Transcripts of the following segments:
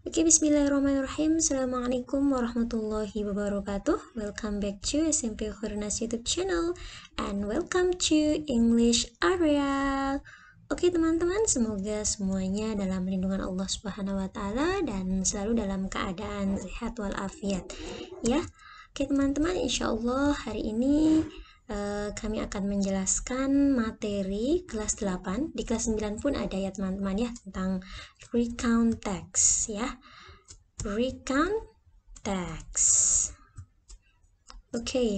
Oke, okay, bismillahirrahmanirrahim. Assalamualaikum warahmatullahi wabarakatuh. Welcome back to SMP Hurnas YouTube channel and welcome to English Area. Oke, teman-teman, semoga semuanya dalam lindungan Allah Subhanahu wa taala dan selalu dalam keadaan sehat walafiat ya. Oke, okay, teman-teman, insyaallah hari ini Eh, kami akan menjelaskan materi kelas 8. Di kelas 9 pun ada ya teman-teman ya tentang recount text ya. Recount text. Oke, okay.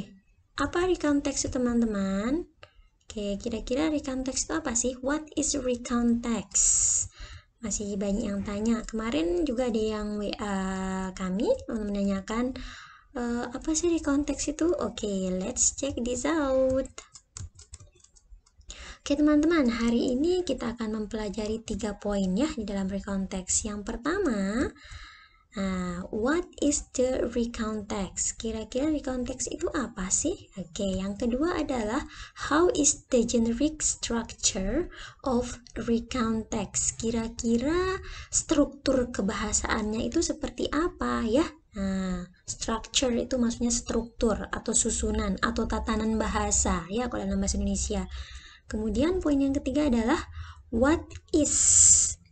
apa recount text itu teman-teman? Oke, okay, kira-kira recount text itu apa sih? What is recount text? Masih banyak yang tanya. Kemarin juga ada yang WA kami menanyakan uh, apa sih di konteks itu oke okay, let's check this out Oke teman-teman, hari ini kita akan mempelajari tiga poin ya di dalam rekonteks. Yang pertama, uh, what is the recontext? Kira-kira rekonteks itu apa sih? Oke, okay, yang kedua adalah how is the generic structure of recontext? Kira-kira struktur kebahasaannya itu seperti apa ya? Nah, structure itu maksudnya struktur atau susunan atau tatanan bahasa ya kalau dalam bahasa Indonesia. Kemudian poin yang ketiga adalah what is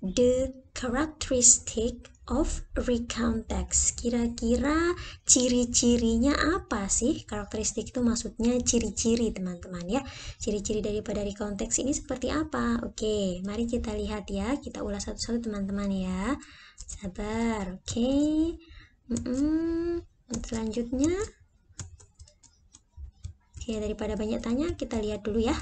the characteristic of recount text. Kira-kira ciri-cirinya apa sih? Karakteristik itu maksudnya ciri-ciri, teman-teman ya. Ciri-ciri daripada recount text ini seperti apa? Oke, mari kita lihat ya. Kita ulas satu-satu, teman-teman ya. Sabar, oke. Okay mm -mm. selanjutnya oke daripada banyak tanya kita lihat dulu ya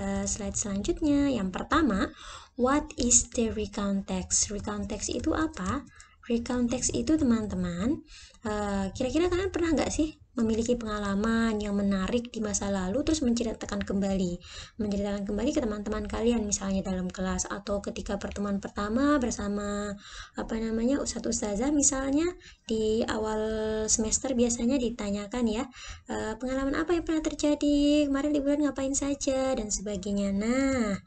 uh, slide selanjutnya yang pertama what is the recount text recount text itu apa recount text itu teman-teman eh, kira-kira uh, kalian pernah nggak sih memiliki pengalaman yang menarik di masa lalu terus menceritakan kembali menceritakan kembali ke teman-teman kalian misalnya dalam kelas atau ketika pertemuan pertama bersama apa namanya ustadz ustazah misalnya di awal semester biasanya ditanyakan ya eh, pengalaman apa yang pernah terjadi kemarin liburan ngapain saja dan sebagainya nah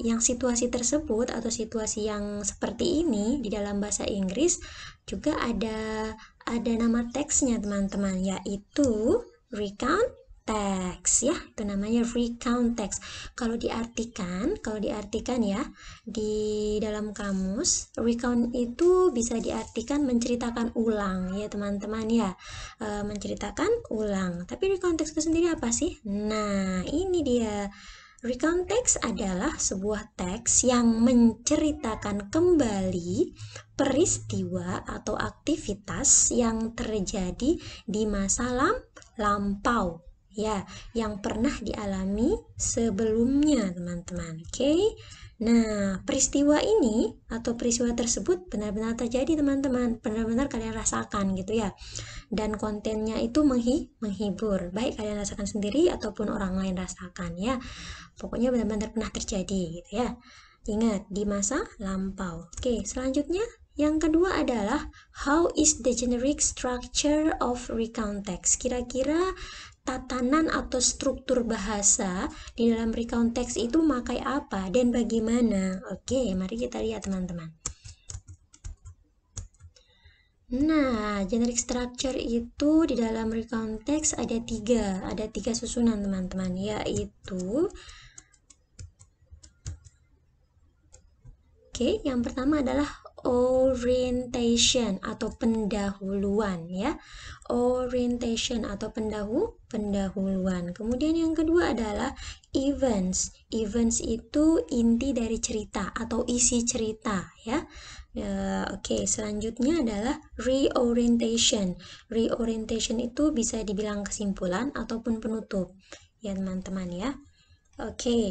yang situasi tersebut atau situasi yang seperti ini di dalam bahasa Inggris juga ada ada nama teksnya teman-teman yaitu recount text ya itu namanya recount text kalau diartikan kalau diartikan ya di dalam kamus recount itu bisa diartikan menceritakan ulang ya teman-teman ya e, menceritakan ulang tapi recount text itu sendiri apa sih nah ini dia Recount text adalah sebuah teks yang menceritakan kembali peristiwa atau aktivitas yang terjadi di masa lampau ya yang pernah dialami sebelumnya teman-teman oke okay? nah peristiwa ini atau peristiwa tersebut benar-benar terjadi teman-teman benar-benar kalian rasakan gitu ya dan kontennya itu menghi menghibur baik kalian rasakan sendiri ataupun orang lain rasakan ya pokoknya benar-benar pernah terjadi gitu ya ingat di masa lampau oke okay, selanjutnya yang kedua adalah how is the generic structure of recount text? Kira-kira tatanan atau struktur bahasa di dalam recount teks itu memakai apa dan bagaimana. Oke, mari kita lihat teman-teman. Nah, generic structure itu di dalam recount text ada tiga, ada tiga susunan teman-teman, yaitu Oke, yang pertama adalah orientation atau pendahuluan ya. Orientation atau pendahu pendahuluan. Kemudian yang kedua adalah events. Events itu inti dari cerita atau isi cerita ya. Uh, Oke, okay. selanjutnya adalah reorientation. Reorientation itu bisa dibilang kesimpulan ataupun penutup, ya teman-teman ya. Oke, okay.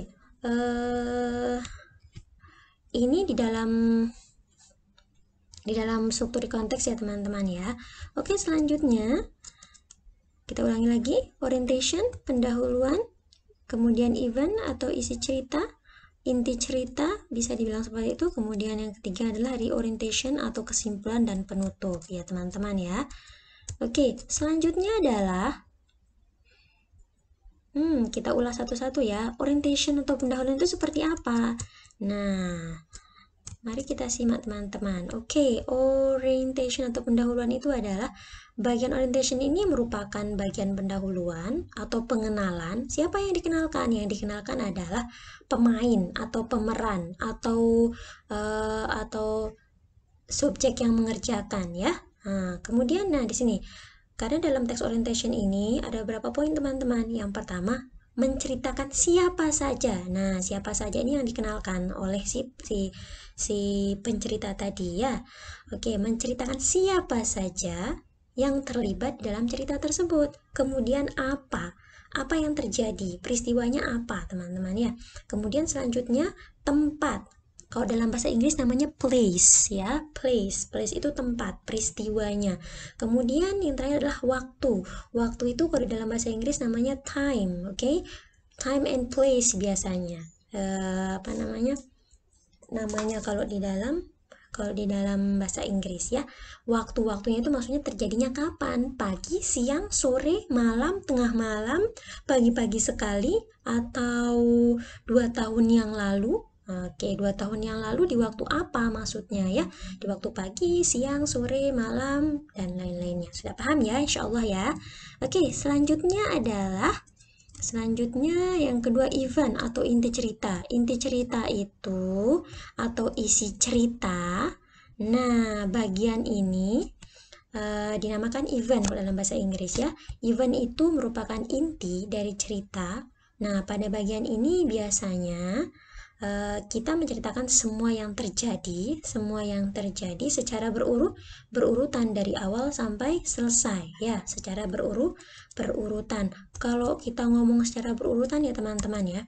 uh, eh, ini di dalam di dalam struktur di konteks ya teman-teman ya. Oke, selanjutnya kita ulangi lagi orientation, pendahuluan, kemudian event atau isi cerita, inti cerita bisa dibilang seperti itu. Kemudian yang ketiga adalah reorientation atau kesimpulan dan penutup ya teman-teman ya. Oke, selanjutnya adalah hmm, kita ulas satu-satu ya. Orientation atau pendahuluan itu seperti apa? Nah, Mari kita simak teman-teman. Oke, okay, orientation atau pendahuluan itu adalah bagian orientation ini merupakan bagian pendahuluan atau pengenalan. Siapa yang dikenalkan? Yang dikenalkan adalah pemain atau pemeran atau uh, atau subjek yang mengerjakan ya. Nah, kemudian nah di sini karena dalam teks orientation ini ada beberapa poin teman-teman. Yang pertama, menceritakan siapa saja. Nah, siapa saja ini yang dikenalkan oleh si si si pencerita tadi ya. Oke, menceritakan siapa saja yang terlibat dalam cerita tersebut. Kemudian apa? Apa yang terjadi? Peristiwanya apa, teman-teman ya? Kemudian selanjutnya tempat. Kalau dalam bahasa Inggris namanya place ya, place. Place itu tempat, peristiwanya. Kemudian yang terakhir adalah waktu. Waktu itu kalau dalam bahasa Inggris namanya time, oke? Okay? Time and place biasanya. Uh, apa namanya? Namanya kalau di dalam kalau di dalam bahasa Inggris ya waktu-waktunya itu maksudnya terjadinya kapan pagi siang sore malam tengah malam pagi-pagi sekali atau dua tahun yang lalu Oke, dua tahun yang lalu di waktu apa maksudnya ya? Di waktu pagi, siang, sore, malam, dan lain-lainnya. Sudah paham ya, insya Allah ya. Oke, selanjutnya adalah Selanjutnya yang kedua event atau inti cerita. Inti cerita itu atau isi cerita. Nah, bagian ini uh, dinamakan event kalau dalam bahasa Inggris ya. Event itu merupakan inti dari cerita. Nah, pada bagian ini biasanya uh, kita menceritakan semua yang terjadi, semua yang terjadi secara berurut berurutan dari awal sampai selesai ya, secara berurut berurutan. Kalau kita ngomong secara berurutan ya teman-teman ya.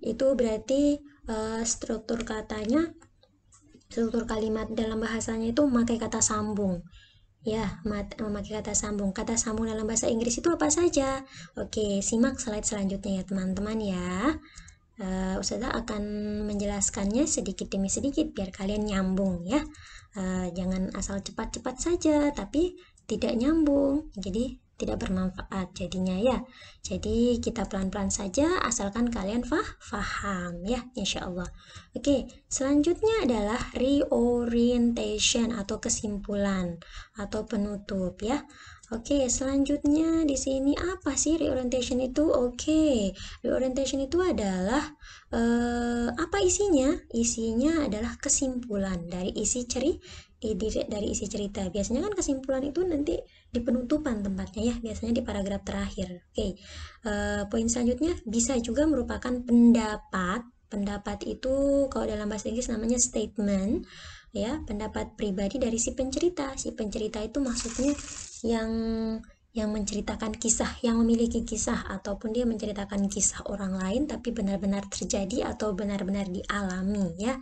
Itu berarti uh, struktur katanya struktur kalimat dalam bahasanya itu memakai kata sambung. Ya, memakai kata sambung. Kata sambung dalam bahasa Inggris itu apa saja? Oke, simak slide selanjutnya ya teman-teman ya uh, Ustazah akan menjelaskannya sedikit demi sedikit biar kalian nyambung ya. Uh, jangan asal cepat-cepat saja tapi tidak nyambung. Jadi tidak bermanfaat jadinya ya. Jadi kita pelan-pelan saja asalkan kalian fah faham ya insya Allah. Oke selanjutnya adalah reorientation atau kesimpulan atau penutup ya. Oke, selanjutnya di sini apa sih reorientation itu? Oke, reorientation itu adalah uh, apa isinya? Isinya adalah kesimpulan dari isi ceri eh, dari isi cerita. Biasanya kan kesimpulan itu nanti di penutupan tempatnya ya, biasanya di paragraf terakhir. Oke. uh, poin selanjutnya bisa juga merupakan pendapat. Pendapat itu kalau dalam bahasa Inggris namanya statement ya pendapat pribadi dari si pencerita si pencerita itu maksudnya yang yang menceritakan kisah yang memiliki kisah ataupun dia menceritakan kisah orang lain tapi benar-benar terjadi atau benar-benar dialami ya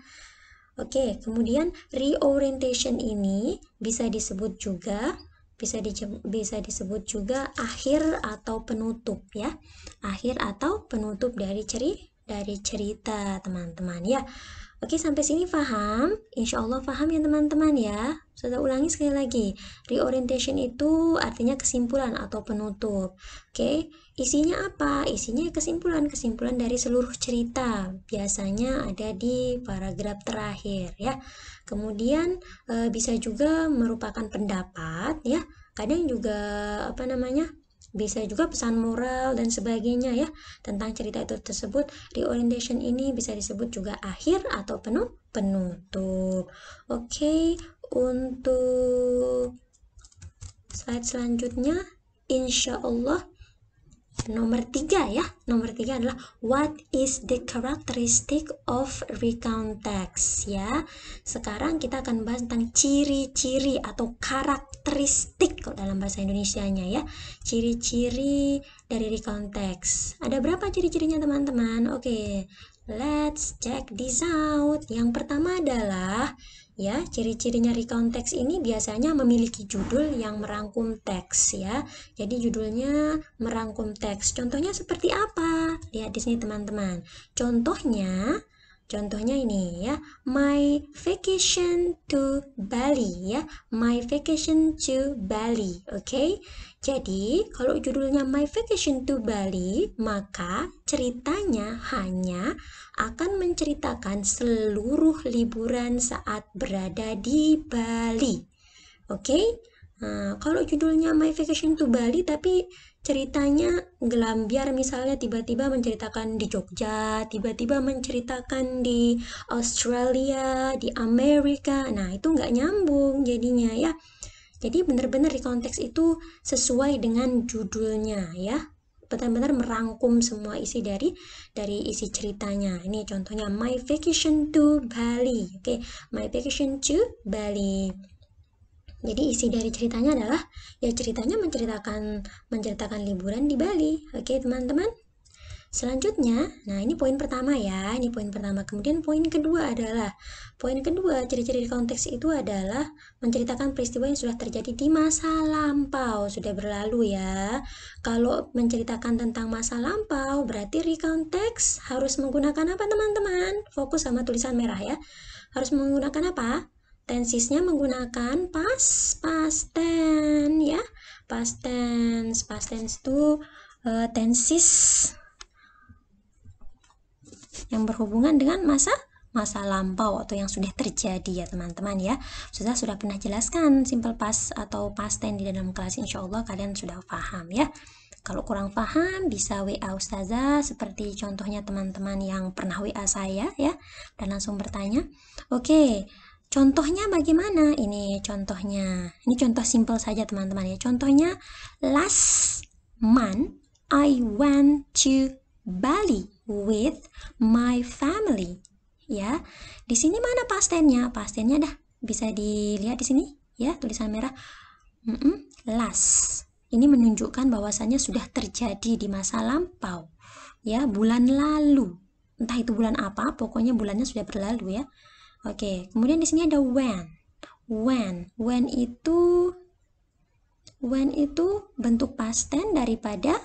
Oke, kemudian reorientation ini bisa disebut juga bisa di, bisa disebut juga akhir atau penutup ya. Akhir atau penutup dari ceri dari cerita, teman-teman ya. Oke, sampai sini paham? Insya Allah paham ya teman-teman ya. Saya ulangi sekali lagi. Reorientation itu artinya kesimpulan atau penutup. Oke, isinya apa? Isinya kesimpulan-kesimpulan dari seluruh cerita. Biasanya ada di paragraf terakhir ya. Kemudian eh, bisa juga merupakan pendapat ya. Kadang juga apa namanya? bisa juga pesan moral dan sebagainya ya tentang cerita itu tersebut reorientation ini bisa disebut juga akhir atau penuh penutup oke okay, untuk slide selanjutnya insya Allah Nomor tiga ya, nomor tiga adalah what is the characteristic of recount text ya. Sekarang kita akan bahas tentang ciri-ciri atau karakteristik kalau dalam bahasa Indonesia-nya ya. Ciri-ciri dari recount text. Ada berapa ciri-cirinya teman-teman? Oke, let's check this out. Yang pertama adalah Ya, ciri-cirinya recount text ini biasanya memiliki judul yang merangkum teks ya. Jadi judulnya merangkum teks. Contohnya seperti apa? Lihat di sini teman-teman. Contohnya Contohnya ini ya, my vacation to Bali ya, my vacation to Bali, oke? Okay? Jadi, kalau judulnya my vacation to Bali, maka ceritanya hanya akan menceritakan seluruh liburan saat berada di Bali. Oke? Okay? Nah, kalau judulnya My Vacation to Bali tapi ceritanya gelambiar misalnya tiba-tiba menceritakan di Jogja, tiba-tiba menceritakan di Australia, di Amerika. Nah, itu nggak nyambung jadinya ya. Jadi benar-benar di konteks itu sesuai dengan judulnya ya. Benar-benar merangkum semua isi dari dari isi ceritanya. Ini contohnya My Vacation to Bali. Oke, okay? My Vacation to Bali. Jadi isi dari ceritanya adalah ya ceritanya menceritakan menceritakan liburan di Bali. Oke, teman-teman. Selanjutnya, nah ini poin pertama ya, ini poin pertama. Kemudian poin kedua adalah, poin kedua ciri-ciri konteks itu adalah menceritakan peristiwa yang sudah terjadi di masa lampau, sudah berlalu ya. Kalau menceritakan tentang masa lampau, berarti recount text harus menggunakan apa teman-teman? Fokus sama tulisan merah ya. Harus menggunakan apa? Tensisnya menggunakan pas, past tense ya. Past tense, past tense itu uh, tensis yang berhubungan dengan masa masa lampau atau yang sudah terjadi ya teman-teman ya sudah sudah pernah jelaskan simple past atau past tense di dalam kelas insya Allah kalian sudah paham ya kalau kurang paham bisa WA Ustazah seperti contohnya teman-teman yang pernah WA saya ya dan langsung bertanya oke okay, Contohnya bagaimana? Ini contohnya. Ini contoh simple saja teman-teman ya. Contohnya last month I went to Bali with my family. Ya. Di sini mana pastennya? Pastennya dah bisa dilihat di sini ya, tulisan merah. Mm -mm, last. Ini menunjukkan bahwasannya sudah terjadi di masa lampau. Ya, bulan lalu. Entah itu bulan apa, pokoknya bulannya sudah berlalu ya. Oke, okay. kemudian di sini ada when. When, when itu when itu bentuk past tense daripada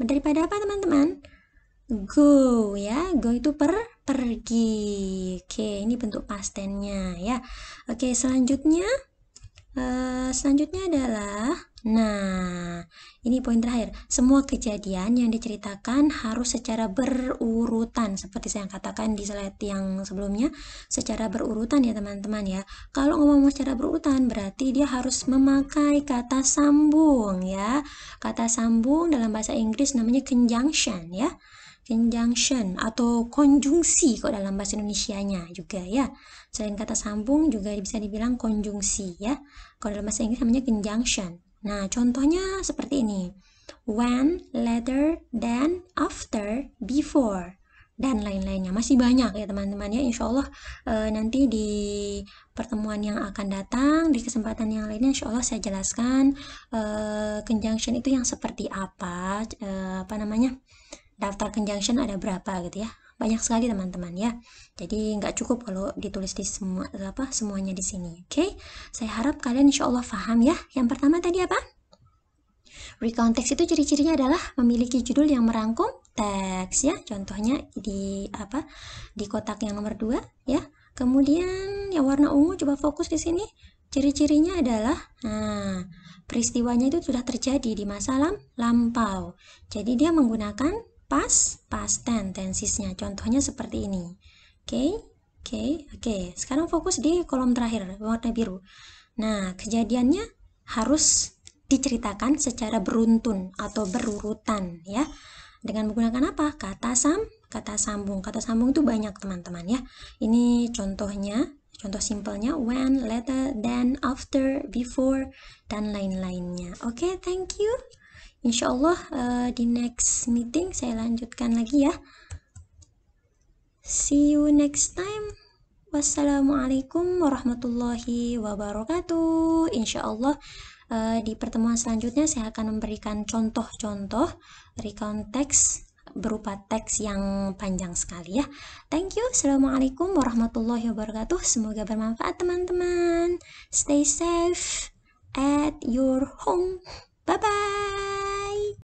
daripada apa teman-teman? Go ya, go itu per pergi. Oke, okay. ini bentuk past tense-nya ya. Oke, okay, selanjutnya uh, selanjutnya adalah nah ini poin terakhir. Semua kejadian yang diceritakan harus secara berurutan seperti saya katakan di slide yang sebelumnya, secara berurutan ya teman-teman ya. Kalau ngomong secara berurutan berarti dia harus memakai kata sambung ya. Kata sambung dalam bahasa Inggris namanya conjunction ya conjunction atau konjungsi kok dalam bahasa Indonesianya juga ya. Selain kata sambung juga bisa dibilang konjungsi ya. Kalau dalam bahasa Inggris namanya conjunction. Nah, contohnya seperti ini. When, later, then, after, before dan lain-lainnya masih banyak ya teman-teman ya insya Allah e, nanti di pertemuan yang akan datang di kesempatan yang lainnya insya Allah saya jelaskan e, conjunction itu yang seperti apa e, apa namanya daftar conjunction ada berapa gitu ya banyak sekali teman-teman ya jadi nggak cukup kalau ditulis di semua apa semuanya di sini oke okay? saya harap kalian insya Allah paham ya yang pertama tadi apa recontext itu ciri-cirinya adalah memiliki judul yang merangkum teks ya. Contohnya di apa? Di kotak yang nomor dua ya. Kemudian yang warna ungu coba fokus di sini. Ciri-cirinya adalah nah, peristiwanya itu sudah terjadi di masa lampau. Jadi dia menggunakan past past tense tensesnya contohnya seperti ini oke okay? oke okay, oke okay. sekarang fokus di kolom terakhir warna biru nah kejadiannya harus diceritakan secara beruntun atau berurutan ya dengan menggunakan apa kata sam kata sambung kata sambung itu banyak teman-teman ya ini contohnya contoh simpelnya when later then after before dan lain-lainnya oke okay, thank you Insyaallah uh, eh, di next meeting saya lanjutkan lagi ya see you next time wassalamualaikum warahmatullahi wabarakatuh Insyaallah uh, eh, di pertemuan selanjutnya saya akan memberikan contoh-contoh rekonteks berupa teks yang panjang sekali ya. Thank you. Assalamualaikum warahmatullahi wabarakatuh. Semoga bermanfaat teman-teman. Stay safe at your home. Bye bye.